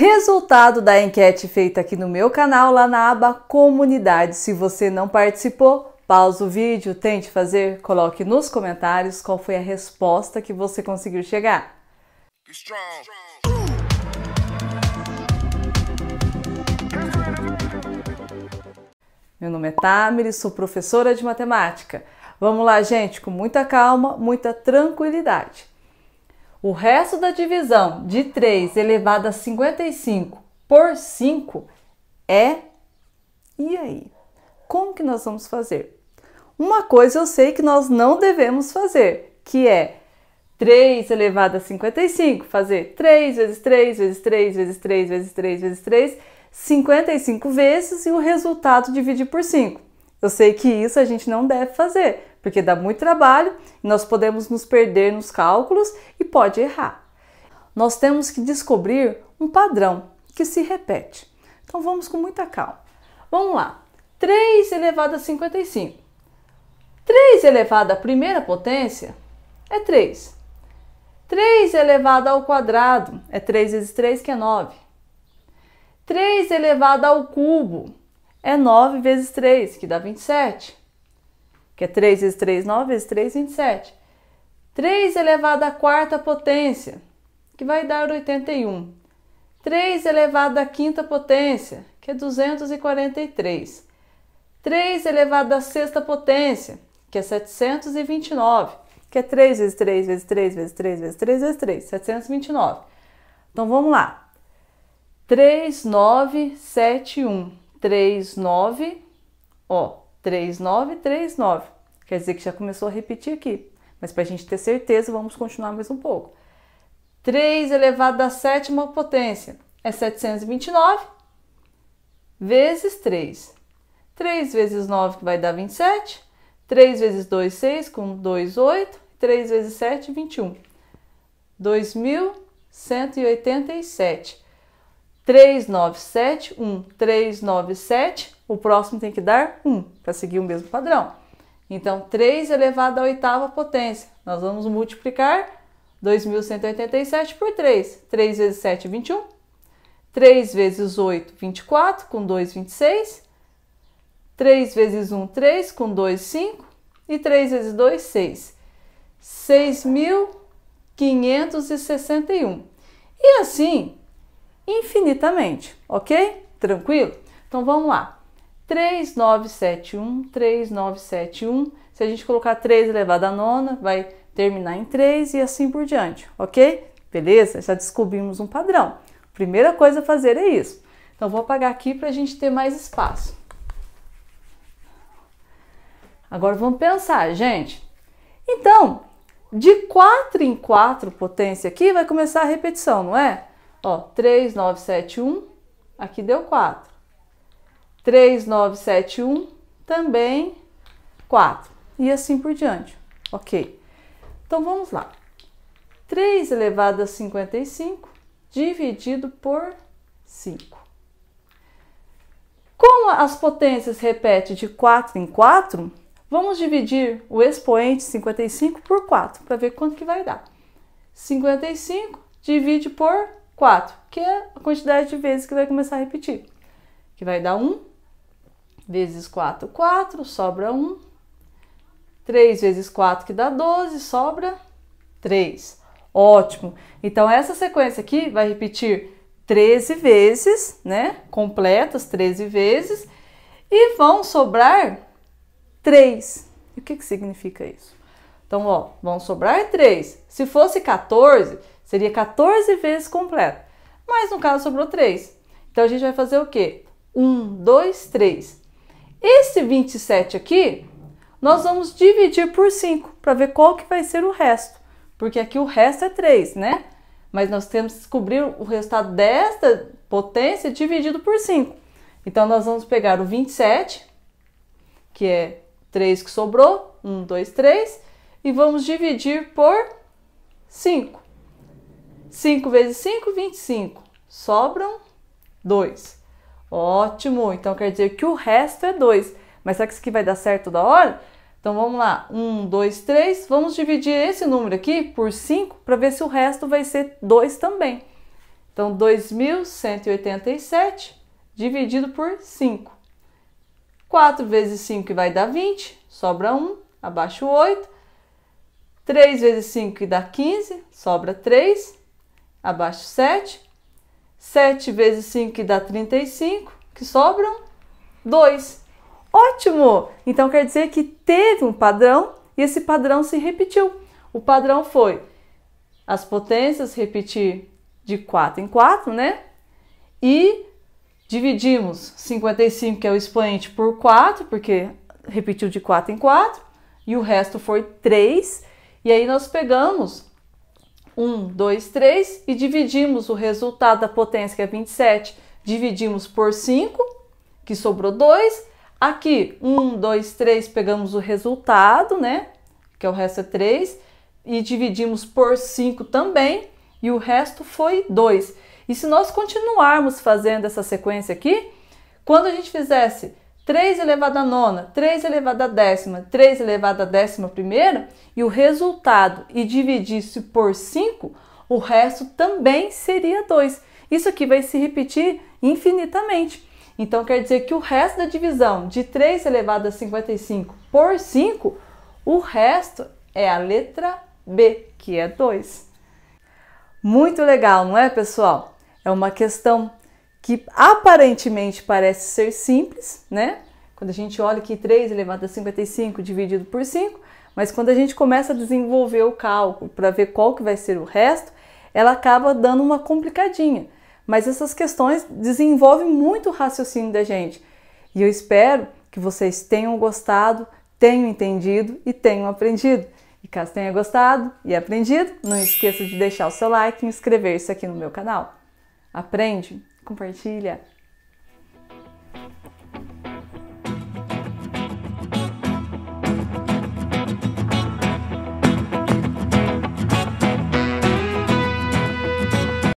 Resultado da enquete feita aqui no meu canal, lá na aba Comunidade. Se você não participou, pausa o vídeo, tente fazer, coloque nos comentários qual foi a resposta que você conseguiu chegar. Meu nome é e sou professora de matemática. Vamos lá, gente, com muita calma, muita tranquilidade. O resto da divisão de 3 elevado a 55 por 5 é. E aí? Como que nós vamos fazer? Uma coisa eu sei que nós não devemos fazer, que é 3 elevado a 55, fazer 3 vezes 3 vezes 3 vezes 3 vezes 3 vezes 3, 55 vezes e o resultado dividir por 5. Eu sei que isso a gente não deve fazer, porque dá muito trabalho e nós podemos nos perder nos cálculos e pode errar. Nós temos que descobrir um padrão que se repete. Então vamos com muita calma. Vamos lá. 3 elevado a 55. 3 elevado à primeira potência é 3. 3 elevado ao quadrado é 3 vezes 3, que é 9. 3 elevado ao cubo é 9 vezes 3, que dá 27 que é 3 vezes 3, 9 vezes 3, 27. 3 elevado à quarta potência, que vai dar 81. 3 elevado à quinta potência, que é 243. 3 elevado à sexta potência, que é 729, que é 3 vezes 3 vezes 3 vezes 3 vezes 3 vezes 3, 729. Então vamos lá. 3971. 39, ó, 3939. Quer dizer que já começou a repetir aqui. Mas para a gente ter certeza, vamos continuar mais um pouco. 3 elevado à sétima potência é 729 vezes 3. 3 vezes 9 que vai dar 27. 3 vezes 2, 6, com 2, 8. 3 vezes 7, 21. 2187. 397, 1, 397 o próximo tem que dar 1 para seguir o mesmo padrão. Então, 3 elevado à oitava potência. Nós vamos multiplicar 2.187 por 3. 3 vezes 7, 21. 3 vezes 8, 24, com 2, 26. 3 vezes 1, 3, com 2, 5. E 3 vezes 2, 6. 6.561. E assim, infinitamente, ok? Tranquilo? Então vamos lá. 3971, 3971. Se a gente colocar 3 elevado à nona, vai terminar em 3 e assim por diante, ok? Beleza? Já descobrimos um padrão. Primeira coisa a fazer é isso. Então, vou apagar aqui para a gente ter mais espaço. Agora vamos pensar, gente. Então, de 4 em 4 potência aqui vai começar a repetição, não é? Ó, 3, 9, 7, 1, aqui deu 4. 3, 9, 7, 1, também 4 e assim por diante, ok? Então vamos lá. 3 elevado a 55 dividido por 5. Como as potências repetem de 4 em 4, vamos dividir o expoente 55 por 4 para ver quanto que vai dar. 55 divide por 4, que é a quantidade de vezes que vai começar a repetir, que vai dar 1, vezes 4, 4, sobra 1. 3 vezes 4 que dá 12, sobra 3. Ótimo! Então, essa sequência aqui vai repetir 13 vezes, né? Completas 13 vezes, e vão sobrar 3. E o que, que significa isso? Então, ó, vão sobrar 3. Se fosse 14, seria 14 vezes completo. Mas no caso sobrou 3. Então a gente vai fazer o quê? 1, 2, 3. Esse 27 aqui, nós vamos dividir por 5 para ver qual que vai ser o resto, porque aqui o resto é 3, né? Mas nós temos que descobrir o resultado desta potência dividido por 5. Então nós vamos pegar o 27, que é 3 que sobrou, 1, 2, 3, e vamos dividir por 5. 5 vezes 5, 25. Sobram 2. Ótimo! Então quer dizer que o resto é 2. Mas será que isso aqui vai dar certo da hora? Então vamos lá, 1, 2, 3. Vamos dividir esse número aqui por 5 para ver se o resto vai ser 2 também. Então 2.187 dividido por 5. 4 vezes 5 vai dar 20, sobra 1, abaixo 8. 3 vezes 5 dá 15, sobra 3, abaixo 7. 7 vezes 5 que dá 35, que sobram 2. Ótimo! Então quer dizer que teve um padrão e esse padrão se repetiu. O padrão foi as potências repetir de 4 em 4, né? E dividimos 55, que é o expoente, por 4, porque repetiu de 4 em 4, e o resto foi 3. E aí nós pegamos 1, 2, 3 e dividimos o resultado da potência, que é 27, dividimos por 5, que sobrou 2. Aqui, 1, 2, 3, pegamos o resultado, né? Que é o resto é 3, e dividimos por 5 também, e o resto foi 2. E se nós continuarmos fazendo essa sequência aqui, quando a gente fizesse 3 elevado à nona, 3 elevado à décima, 3 elevado à décima primeira e o resultado e dividisse por 5, o resto também seria 2. Isso aqui vai se repetir infinitamente. Então quer dizer que o resto da divisão de 3 elevado a 55 por 5, o resto é a letra B, que é 2. Muito legal, não é, pessoal? É uma questão que aparentemente parece ser simples, né? Quando a gente olha que 3 elevado a 55 dividido por 5, mas quando a gente começa a desenvolver o cálculo para ver qual que vai ser o resto, ela acaba dando uma complicadinha. Mas essas questões desenvolvem muito o raciocínio da gente. E eu espero que vocês tenham gostado, tenham entendido e tenham aprendido. E caso tenha gostado e aprendido, não esqueça de deixar o seu like e inscrever-se aqui no meu canal. Aprende! compartilha.